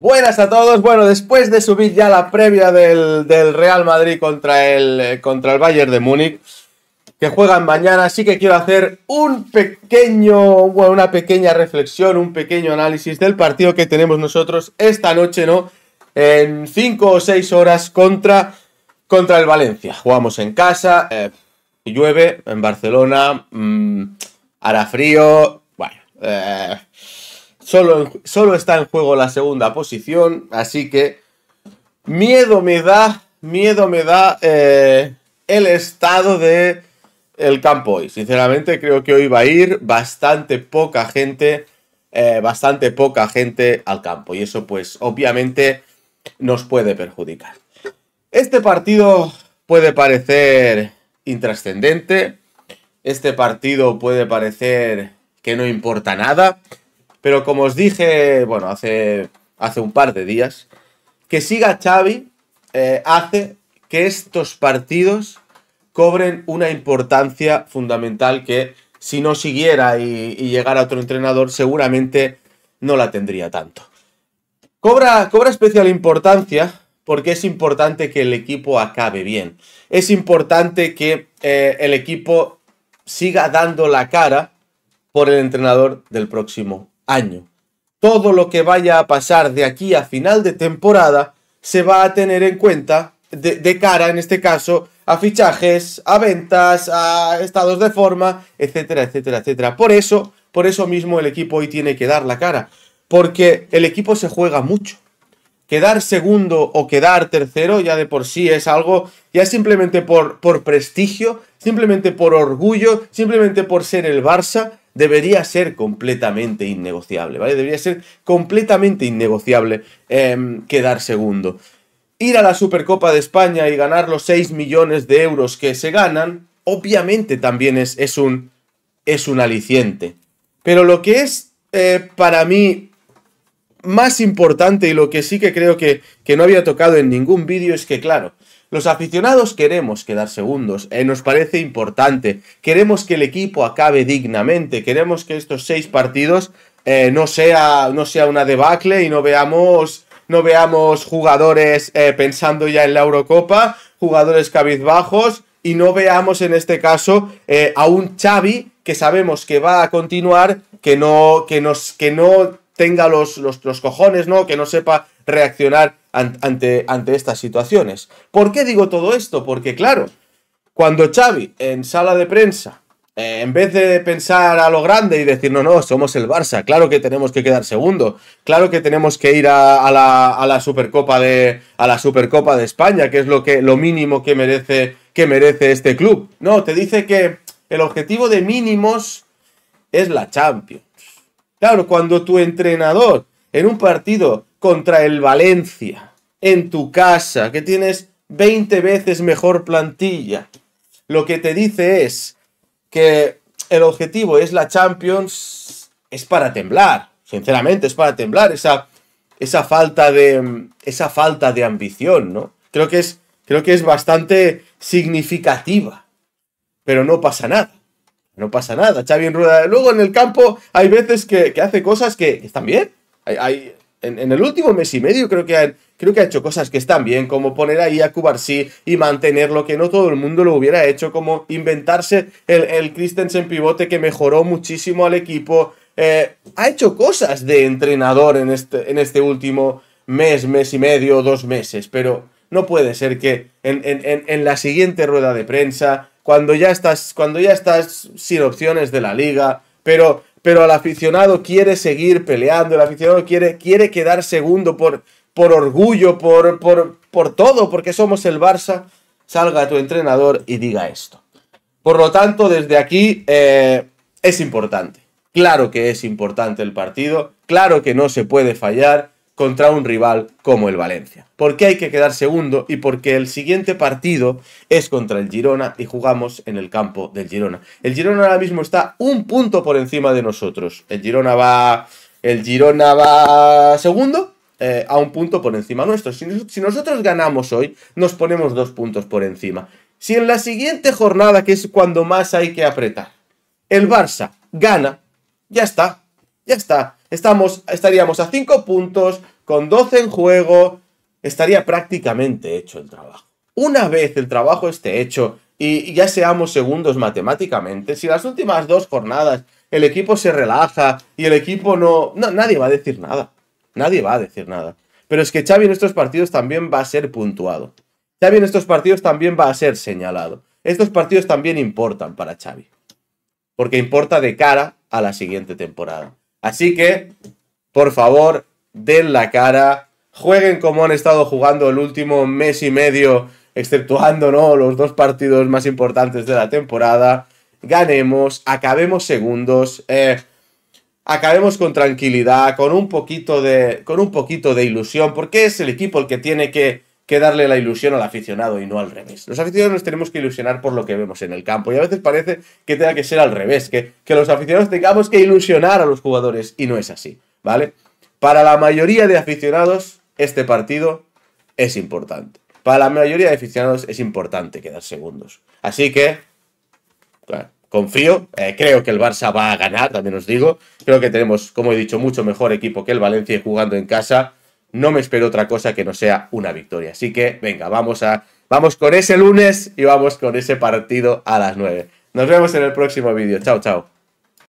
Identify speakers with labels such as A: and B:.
A: Buenas a todos. Bueno, después de subir ya la previa del, Real Madrid contra el, eh, contra el Bayern de Múnich, que juegan mañana, sí que quiero hacer un pequeño, bueno, una pequeña reflexión, un pequeño análisis del partido que tenemos nosotros esta noche, ¿no? En 5 o 6 horas contra, contra el Valencia. Jugamos en casa, eh, llueve en Barcelona, mm, hará frío, bueno. Eh, Solo, está en juego la segunda posición, así que miedo me da, miedo me da eh, el estado de el campo hoy. Sinceramente creo que hoy va a ir bastante poca gente, eh, bastante poca gente al campo y eso pues obviamente nos puede perjudicar. Este partido puede parecer intrascendente, este partido puede parecer que no importa nada, pero como os dije, bueno, hace, hace un par de días, que siga Xavi eh, hace que estos partidos cobren una importancia fundamental que si no siguiera y, llegara otro entrenador seguramente no la tendría tanto. Cobra, cobra especial importancia porque es importante que el equipo acabe bien. Es importante que eh, el equipo siga dando la cara por el entrenador del próximo año. Todo lo que vaya a pasar de aquí a final de temporada se va a tener en cuenta de, cara, en este caso, a fichajes, a ventas, a estados de forma, etcétera, etcétera, etcétera. Por eso, por eso mismo el equipo hoy tiene que dar la cara, porque el equipo se juega mucho quedar segundo o quedar tercero ya de por sí es algo, ya simplemente por, por prestigio, simplemente por orgullo, simplemente por ser el Barça, debería ser completamente innegociable, ¿vale? Debería ser completamente innegociable em, quedar segundo. Ir a la Supercopa de España y ganar los 6 millones de euros que se ganan, obviamente también es, es un, es un aliciente. Pero lo que es eh, para mí más importante y lo que sí que creo que, que no había tocado en ningún vídeo es que, claro, los aficionados queremos quedar segundos, eh, nos parece importante, queremos que el equipo acabe dignamente, queremos que estos seis partidos eh, no, sea, no sea una debacle y no veamos, no veamos jugadores eh, pensando ya en la Eurocopa, jugadores cabizbajos y no veamos en este caso a un Xavi que sabemos que va a continuar, que no, que nos, que no tenga los, los, cojones, ¿no? Que no sepa reaccionar ante, ante estas situaciones. ¿Por qué digo todo esto? Porque claro, cuando Xavi en sala de prensa eh, en vez de pensar a lo grande y decir, no, no, somos el Barça, claro que tenemos que quedar segundo, claro que tenemos que ir a, la, a, la, Supercopa de, a la Supercopa de España, que es lo, que, lo mínimo que merece, que merece este club. No, te dice que el objetivo de mínimos es la Champions. Claro, cuando tu entrenador en un partido contra el Valencia, en tu casa, que tienes 20 veces mejor plantilla, lo que te dice es que el objetivo es la Champions, es para temblar, sinceramente, es para temblar esa, esa, falta, de, esa falta de ambición, ¿no? Creo que, es, creo que es bastante significativa, pero no pasa nada. No pasa nada, Xavi en rueda. Luego en el campo hay veces que, hace cosas que, están bien. en, el último mes y medio creo que, ha, hecho cosas que están bien, como poner ahí a Cubarsí y mantenerlo, que no todo el mundo lo hubiera hecho, como inventarse el, Christensen pivote que mejoró muchísimo al equipo. Eh, ha hecho cosas de entrenador este, en este, último mes, mes y medio, dos meses, pero no puede ser que en la siguiente rueda de prensa cuando ya estás, cuando ya estás sin opciones de la liga, pero, pero el aficionado quiere seguir peleando, el aficionado quiere, quiere quedar segundo por, por orgullo, por, por, por todo, porque somos el Barça, salga tu entrenador y diga esto. Por lo tanto, desde aquí eh, es importante. Claro que es importante el partido, claro que no se puede fallar contra un rival como el Valencia. ¿Por qué hay que quedar segundo? Y porque el siguiente partido es contra el Girona y jugamos en el campo del Girona. El Girona ahora mismo está un punto por encima de nosotros. El Girona va. El Girona va segundo. Eh, a un punto por encima nuestro. Si, si nosotros ganamos hoy, nos ponemos dos puntos por encima. Si en la siguiente jornada, que es cuando más hay que apretar, el Barça gana, ya está, ya está Estamos, estaríamos a 5 puntos, con 12 en juego, estaría prácticamente hecho el trabajo. Una vez el trabajo esté hecho y ya seamos segundos matemáticamente, si las últimas dos jornadas el equipo se relaja y el equipo no... no nadie va a decir nada. Nadie va a decir nada. Pero es que Xavi en estos partidos también va a ser puntuado. Xavi en estos partidos también va a ser señalado. Estos partidos también importan para Xavi. Porque importa de cara a la siguiente temporada. Así que, por favor, den la cara, jueguen como han estado jugando el último mes y medio, exceptuando ¿no? los dos partidos más importantes de la temporada. Ganemos, acabemos segundos, eh, acabemos con tranquilidad, con un, poquito de, con un poquito de ilusión, porque es el equipo el que tiene que que darle la ilusión al aficionado y no al revés. Los aficionados nos tenemos que ilusionar por lo que vemos en el campo y a veces parece que tenga que ser al revés, que, que los aficionados tengamos que ilusionar a los jugadores y no es así, ¿vale? Para la mayoría de aficionados este partido es importante. Para la mayoría de aficionados es importante quedar segundos. Así que, confío, eh, creo que el Barça va a ganar, también os digo. Creo que tenemos, como he dicho, mucho mejor equipo que el Valencia jugando en casa no me espero otra cosa que no sea una victoria. Así que, venga, vamos a vamos con ese lunes y vamos con ese partido a las 9. Nos vemos en el próximo vídeo. Chao, chao.